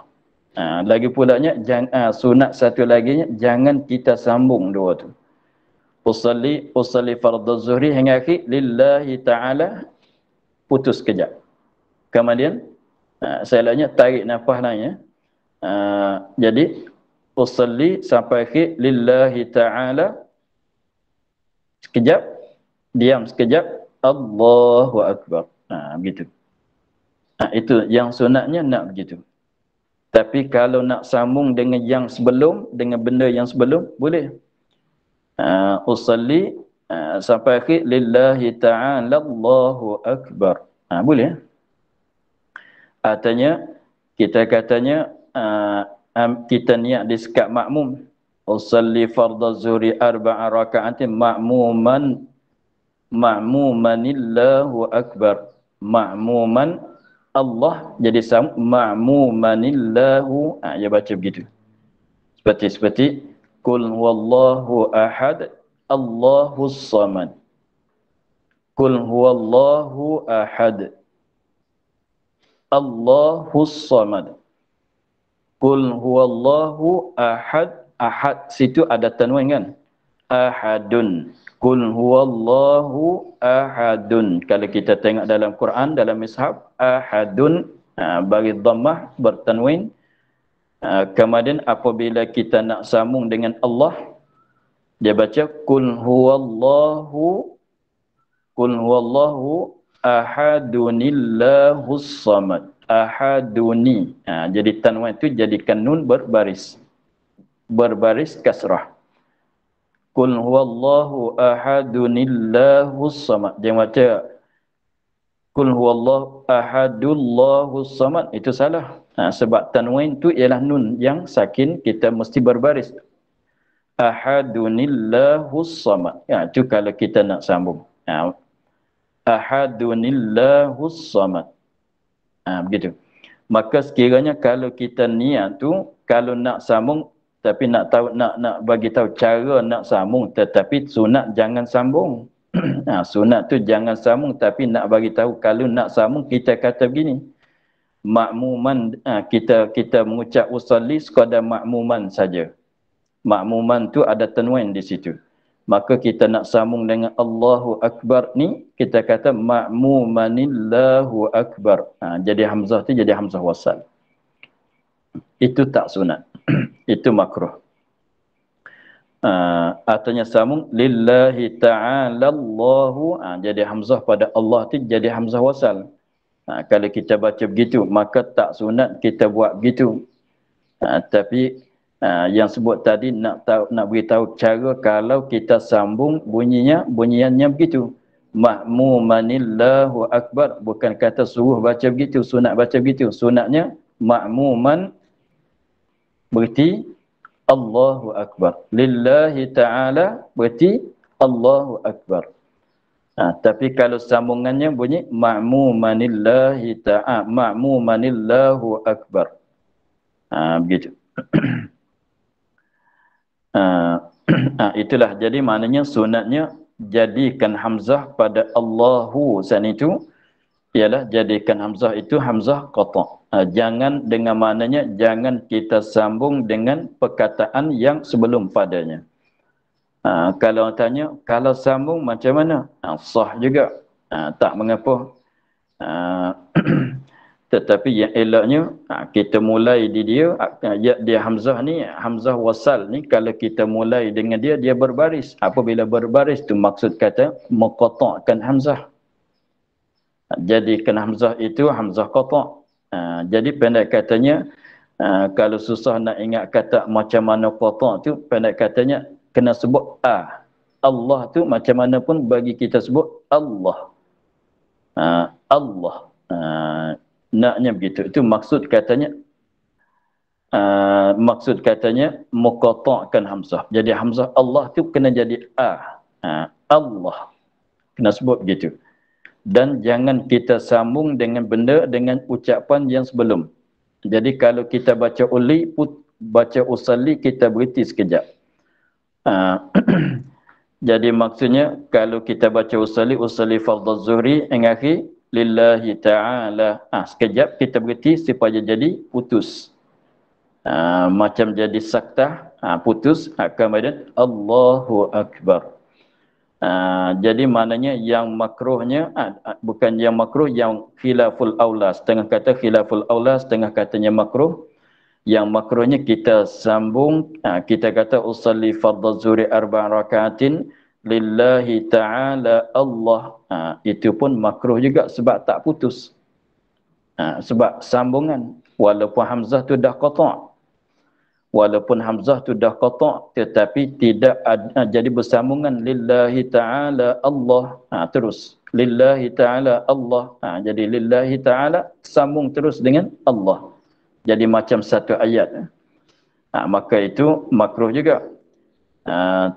Ha, lagi pulanya jangan ha, sunat satu lagi nya jangan kita sambung dua tu. Usalli usalli fardhu zuhri hingga akhir lillahi ta'ala putus kejap. Kemudian ha, saya lainnya tarik nafas lainnya. Ha, jadi usalli sampai akhir lillahi ta'ala sekejap diam sekejap Allahu akbar. Ha, begitu. Ha, itu yang sunatnya nak begitu. Tapi kalau nak sambung dengan yang sebelum, dengan benda yang sebelum, boleh. Uh, usalli uh, sampai akhir lillahi ta'ala Allahu akbar. Ha, boleh. Eh? Artinya, kita katanya, uh, um, kita niat di sekat makmum. Usalli fardaz zuri arba'a raka'atin ma'muman ma'mumanillahu akbar. Ma'muman Allah jadi ma'mumanillahu ah ya baca begitu seperti seperti kul wallahu ahad Allahus samad kul huwallahu ahad Allahus samad kul huwallahu ahad ahad situ ada tanwin kan ahadun kul huwallahu ahadun kalau kita tengok dalam Quran dalam mishab ahadun ha, bagi dhammah bertanwin ha, kemudian apabila kita nak sambung dengan Allah dia baca kul huwallahu kul huwallahu ahadunillahu samad ahaduni ha, jadi tanwin itu jadikan nun berbaris berbaris kasrah Kul huwallahu ahadunillahu samad. Dia baca Kul huwallahu ahadullahu samad. Itu salah. Ha, sebab tanwin tu ialah nun yang sakin kita mesti berbaris. Ahadunillahu samad. Ya, itu kalau kita nak sambung. Ha. Ahadunillahu samad. Ha, begitu. Maka sekiranya kalau kita niat tu, kalau nak sambung, tapi nak tahu nak nak bagi tahu cara nak sambung tetapi sunat jangan sambung ha, sunat tu jangan sambung tapi nak bagi tahu kalau nak sambung kita kata begini makmuman ha, kita kita mengucap usalli sekadar makmuman saja makmuman tu ada tenuan di situ maka kita nak sambung dengan Allahu Akbar ni kita kata makmumanillahu akbar ha, jadi hamzah tu jadi hamzah wasal itu tak sunat itu makruh uh, artinya samung lillahi ta'ala allahu uh, ah, jadi hamzah pada Allah tu jadi hamzah wasal uh, kalau kita baca begitu maka tak sunat kita buat begitu uh, tapi uh, yang sebut tadi nak tahu nak beritahu cara kalau kita sambung bunyinya bunyiannya begitu ma'mumanillahu akbar bukan kata suruh baca begitu sunat baca begitu sunatnya ma'muman berarti Allahu Akbar. Lillahi ta'ala berarti Allahu Akbar. Ha, tapi kalau sambungannya bunyi ma'mumanillahi ta'a ha, ma'mumanillahu akbar. Ha, begitu. Ha, ha, itulah jadi maknanya sunatnya jadikan hamzah pada Allahu sanitu itu ialah jadikan hamzah itu hamzah qata. Ha, jangan dengan maknanya jangan kita sambung dengan perkataan yang sebelum padanya. Ha, kalau orang tanya kalau sambung macam mana? Ha, sah juga. Ha, tak mengapa. Ha, tetapi yang eloknya ha, kita mulai di dia ha, ya dia hamzah ni hamzah wasal ni kalau kita mulai dengan dia dia berbaris. Apabila berbaris tu maksud kata mengqata'kan hamzah. Jadi jadikan hamzah itu hamzah qata ha, ah, jadi pendek katanya ha, kalau susah nak ingat kata macam mana qata tu pendek katanya kena sebut a Allah tu macam mana pun bagi kita sebut Allah ha, Allah ha, naknya begitu itu maksud katanya Uh, maksud katanya mukotokkan Hamzah. Jadi Hamzah Allah tu kena jadi A. Uh, Allah. Kena sebut begitu. Uh, dan jangan kita sambung dengan benda dengan ucapan yang sebelum. Jadi kalau kita baca uli put, baca usali kita berhenti sekejap. Ha. Jadi maksudnya kalau kita baca usali usali fardhu zuhri engaki lillahi taala. ha, sekejap kita berhenti supaya jadi putus. Ha, macam jadi saktah ha, putus akan ha, kemudian Allahu akbar. Uh, jadi maknanya yang makruhnya uh, bukan yang makruh yang khilaful aula setengah kata khilaful aula setengah katanya makruh yang makruhnya kita sambung uh, kita kata usalli fardhu zuri arba rakaatin lillahi taala Allah uh, itu pun makruh juga sebab tak putus uh, sebab sambungan walaupun hamzah tu dah qata' walaupun hamzah tu dah qata tetapi tidak ada, ah, jadi bersambungan lillahi taala Allah ha, terus lillahi taala Allah ha, jadi lillahi taala sambung terus dengan Allah jadi macam satu ayat ha, maka itu makruh juga ha,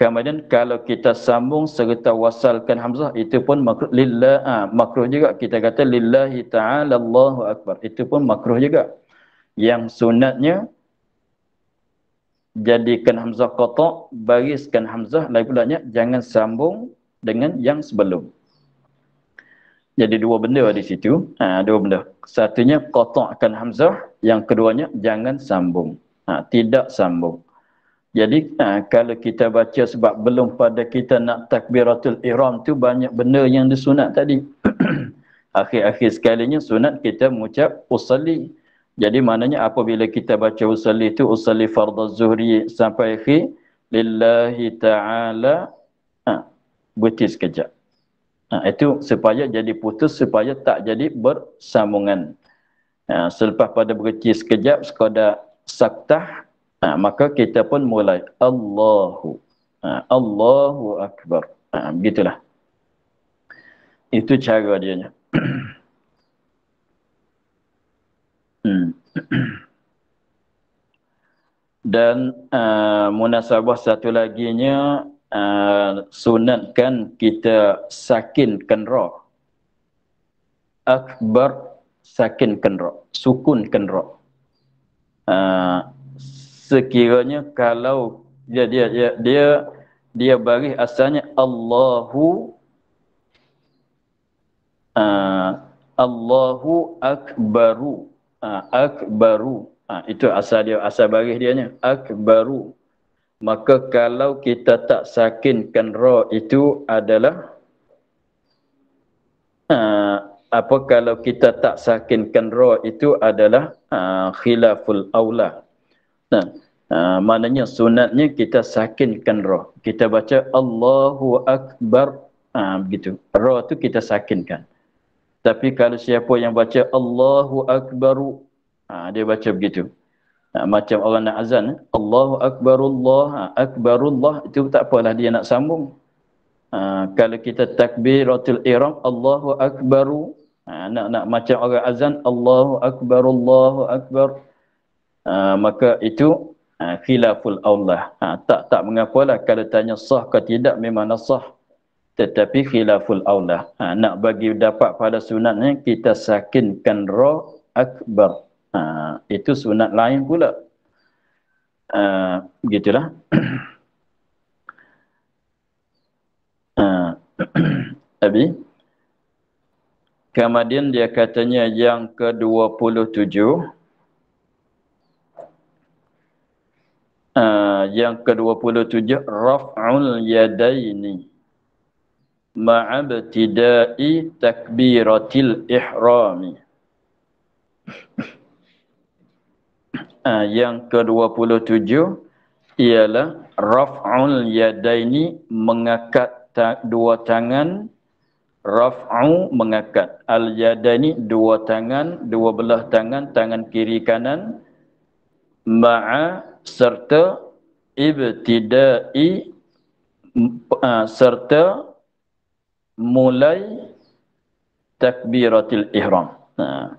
kemudian kalau kita sambung serta wasalkan hamzah itu pun makruh lillah ha, makruh juga kita kata lillahi taala Allahu akbar itu pun makruh juga yang sunatnya jadikan hamzah qata bariskan hamzah lain pula jangan sambung dengan yang sebelum jadi dua benda di situ ha, dua benda satunya qata'kan hamzah yang keduanya jangan sambung ha, tidak sambung jadi ha, kalau kita baca sebab belum pada kita nak takbiratul ihram tu banyak benda yang disunat tadi akhir-akhir sekalinya sunat kita mengucap usalli jadi maknanya apabila kita baca usalli itu usalli fardhu zuhri sampai akhir lillahi ta'ala ha, berhenti sekejap. Ha, itu supaya jadi putus supaya tak jadi bersambungan. Ha, selepas pada berhenti sekejap sekadar saktah ha, maka kita pun mulai Allahu ha, Allahu Akbar. Ha, begitulah. Itu cara dia. Dan uh, munasabah satu lagi nya uh, eh, sunatkan kita sakinkan roh. Akbar sakinkan roh, sukunkan roh. Uh, sekiranya kalau dia dia dia dia, dia bagi asalnya Allahu uh, Allahu akbaru uh, akbaru uh, itu asal dia asal baris dia nya akbaru maka kalau kita tak sakinkan ra itu adalah uh, apa kalau kita tak sakinkan ra itu adalah uh, khilaful aula nah uh, maknanya sunatnya kita sakinkan ra kita baca Allahu akbar ah begitu ra tu kita sakinkan tapi kalau siapa yang baca Allahu Akbaru, ha, dia baca begitu. Ha, macam orang nak azan, Allahu Akbarullah, ha, Akbarullah, itu tak apalah dia nak sambung. Ha, kalau kita takbiratul iram, Allahu Akbaru, ha, nak, nak macam orang azan, Allahu Akbarullahu Akbar, ha, maka itu ha, khilaful Allah. Ha, tak tak mengapalah kalau tanya sah ke tidak, memang sah tetapi khilaful aula ha, nak bagi dapat pada sunat ni kita sakinkan ra akbar ha, itu sunat lain pula uh, gitulah uh, abi kemudian dia katanya yang ke-27 uh, ha, yang ke-27 raf'ul yadaini ma'abtidai takbiratil ihrami. Ah, yang ke-27 ialah raf'ul yadaini mengakat ta- dua tangan raf'u mengakat al yadaini dua tangan dua belah tangan tangan kiri kanan ma'a serta ibtidai uh, serta mulai takbiratul ihram. Ha.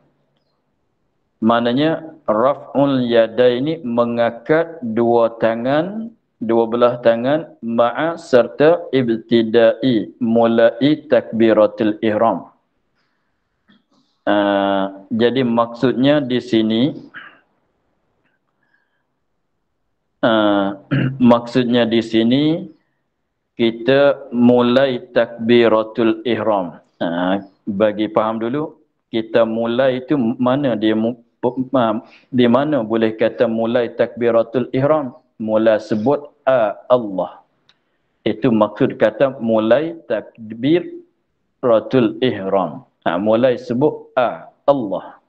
Maknanya raf'ul ini mengakat dua tangan, dua belah tangan ma'a serta ibtidai mulai takbiratul ihram. Uh, jadi maksudnya di sini uh, maksudnya di sini kita mulai takbiratul ihram. Ha, bagi faham dulu, kita mulai itu mana dia di mana boleh kata mulai takbiratul ihram? Mula sebut A Allah. Itu maksud kata mulai takbir ratul ihram. Ha, mulai sebut A Allah.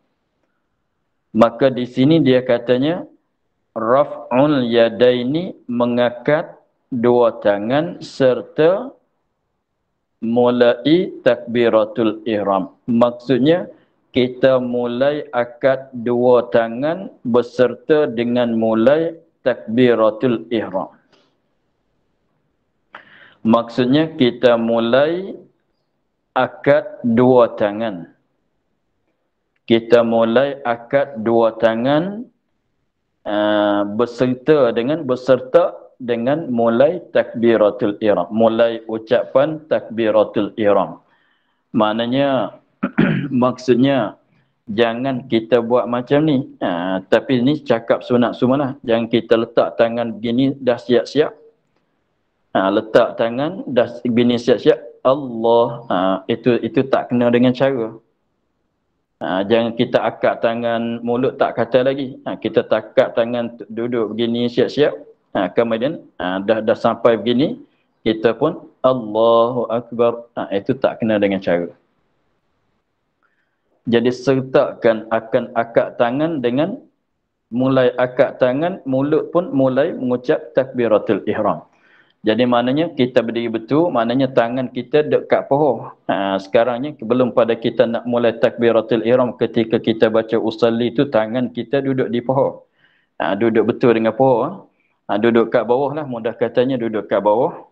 Maka di sini dia katanya Raf'ul yadaini mengakat dua tangan serta mulai takbiratul ihram. Maksudnya kita mulai akad dua tangan berserta dengan mulai takbiratul ihram. Maksudnya kita mulai akad dua tangan. Kita mulai akad dua tangan uh, berserta dengan berserta dengan mulai takbiratul ihram mulai ucapan takbiratul ihram maknanya maksudnya jangan kita buat macam ni ha, tapi ni cakap sunat semualah jangan kita letak tangan begini dah siap-siap ha, letak tangan dah begini siap-siap Allah ha, itu itu tak kena dengan cara ha, jangan kita akat tangan mulut tak kata lagi ha, kita takat tangan duduk begini siap-siap ha, kemudian ha, dah dah sampai begini kita pun Allahu akbar ha, itu tak kena dengan cara jadi sertakan akan akak tangan dengan mulai akak tangan mulut pun mulai mengucap takbiratul ihram jadi maknanya kita berdiri betul, maknanya tangan kita dekat pohon. Ha, sekarangnya belum pada kita nak mulai takbiratul ihram ketika kita baca usalli itu tangan kita duduk di pohon. Ha, duduk betul dengan pohon ha, duduk kat bawah lah mudah katanya duduk kat bawah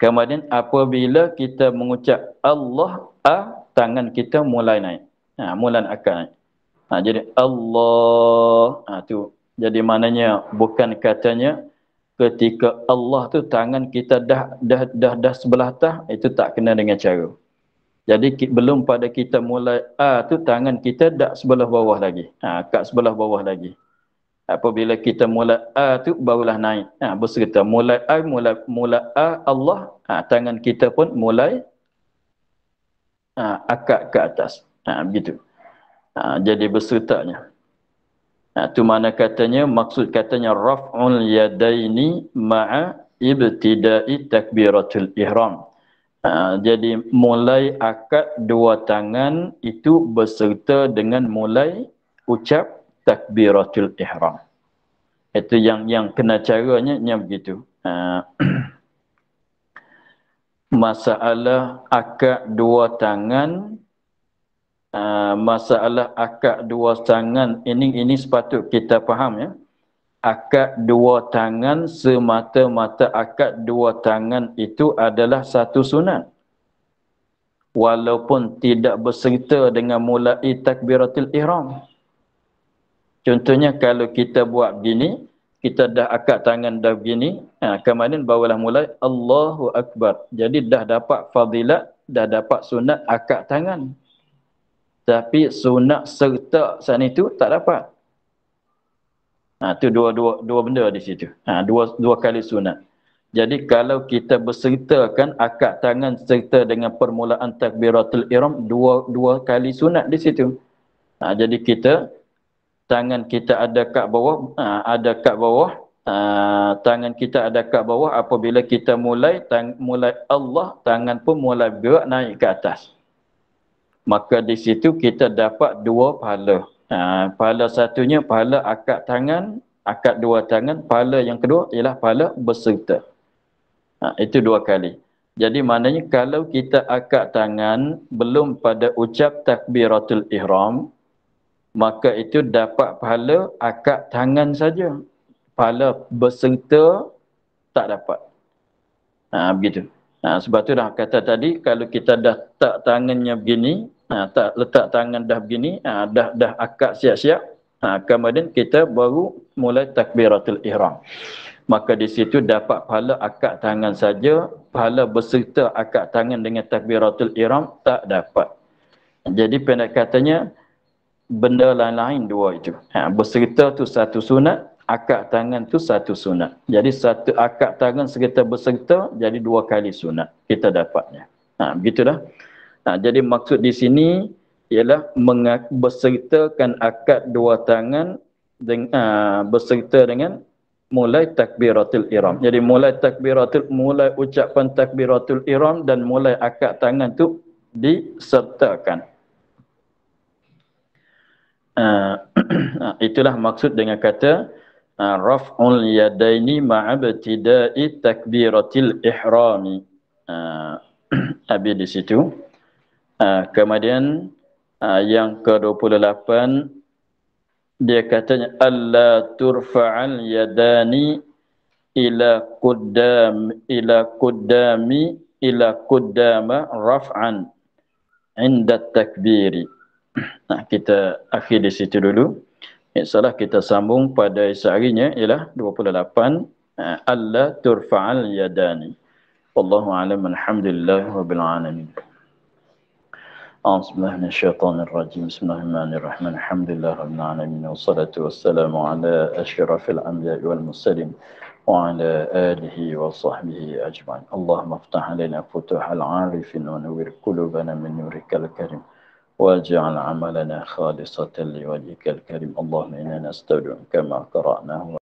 kemudian apabila kita mengucap Allah a tangan kita mulai naik ha, mulai akan naik ha, jadi Allah ha, tu jadi maknanya bukan katanya ketika Allah tu tangan kita dah dah dah dah sebelah tah itu tak kena dengan cara. Jadi ki, belum pada kita mulai ah tu tangan kita dah sebelah bawah lagi. Ah ha, kat sebelah bawah lagi apabila kita mulai a tu barulah naik ha, berserta mulai a mulai, mula a Allah ha, tangan kita pun mulai ha, akad ke atas ha, begitu ha, jadi bersertanya ha, tu mana katanya maksud katanya raf'ul yadaini ma'a ibtida'i takbiratul ihram ha, jadi mulai akad dua tangan itu berserta dengan mulai ucap takbiratul ihram. Itu yang yang kena caranya yang begitu. Ha. masalah akak dua tangan uh, masalah akak dua tangan ini ini sepatut kita faham ya akak dua tangan semata-mata akak dua tangan itu adalah satu sunat walaupun tidak berserta dengan mulai takbiratul ihram Contohnya kalau kita buat begini, kita dah akad tangan dah begini, ha, kemarin bawalah mulai Allahu Akbar. Jadi dah dapat fadilat, dah dapat sunat akad tangan. Tapi sunat serta saat itu tak dapat. Ha, tu dua, dua, dua benda di situ. Ha, dua, dua kali sunat. Jadi kalau kita bersertakan akad tangan serta dengan permulaan takbiratul iram, dua, dua kali sunat di situ. Ha, jadi kita tangan kita ada kat bawah ha, ada kat bawah ha, tangan kita ada kat bawah apabila kita mulai tang, mulai Allah tangan pun mulai bergerak naik ke atas maka di situ kita dapat dua pahala ha, pahala satunya pahala akad tangan akad dua tangan pahala yang kedua ialah pahala berserta ha, itu dua kali jadi maknanya kalau kita akad tangan belum pada ucap takbiratul ihram maka itu dapat pahala akad tangan saja pahala berserta tak dapat ha, begitu ha, sebab tu dah kata tadi kalau kita dah tak tangannya begini ha, tak letak tangan dah begini ha, dah dah akad siap-siap ha, kemudian kita baru mulai takbiratul ihram maka di situ dapat pahala akad tangan saja pahala berserta akad tangan dengan takbiratul ihram tak dapat jadi pendek katanya benda lain-lain dua itu. Ha, berserita tu satu sunat, akad tangan tu satu sunat. Jadi satu akad tangan serta berserta jadi dua kali sunat kita dapatnya. Ha, begitulah. Ha, jadi maksud di sini ialah mengak- berseritakan akad dua tangan dengan ha, uh, berserta dengan mulai takbiratul iram. Jadi mulai takbiratul mulai ucapan takbiratul iram dan mulai akad tangan tu disertakan. Ah, itulah maksud dengan kata ah, raf'ul yadaini ma'abtida'i takbiratil ihrami uh, habis di situ kemudian uh, yang ke-28 dia katanya alla turfa'al yadani ila kuddam ila kuddami ila kuddama raf'an inda takbiri Nah, kita akhir di situ dulu. Insyaallah kita sambung pada seharinya ialah 28 eh, Alla turfa'al yadani. Wallahu a'lam alhamdulillah wa bil alamin. Bismillah minash shaitanir rajim. Bismillahirrahmanirrahim. Alhamdulillah rabbil alamin wassalatu wassalamu ala asyrafil anbiya'i wal mursalin wa ala alihi wa sahbihi ajma'in. Allahumma aftah lana futuhal 'arifin wa nawwir qulubana min nurikal karim. واجعل عملنا خالصة لوجهك الكريم اللهم إنا نستودعك ما قرأناه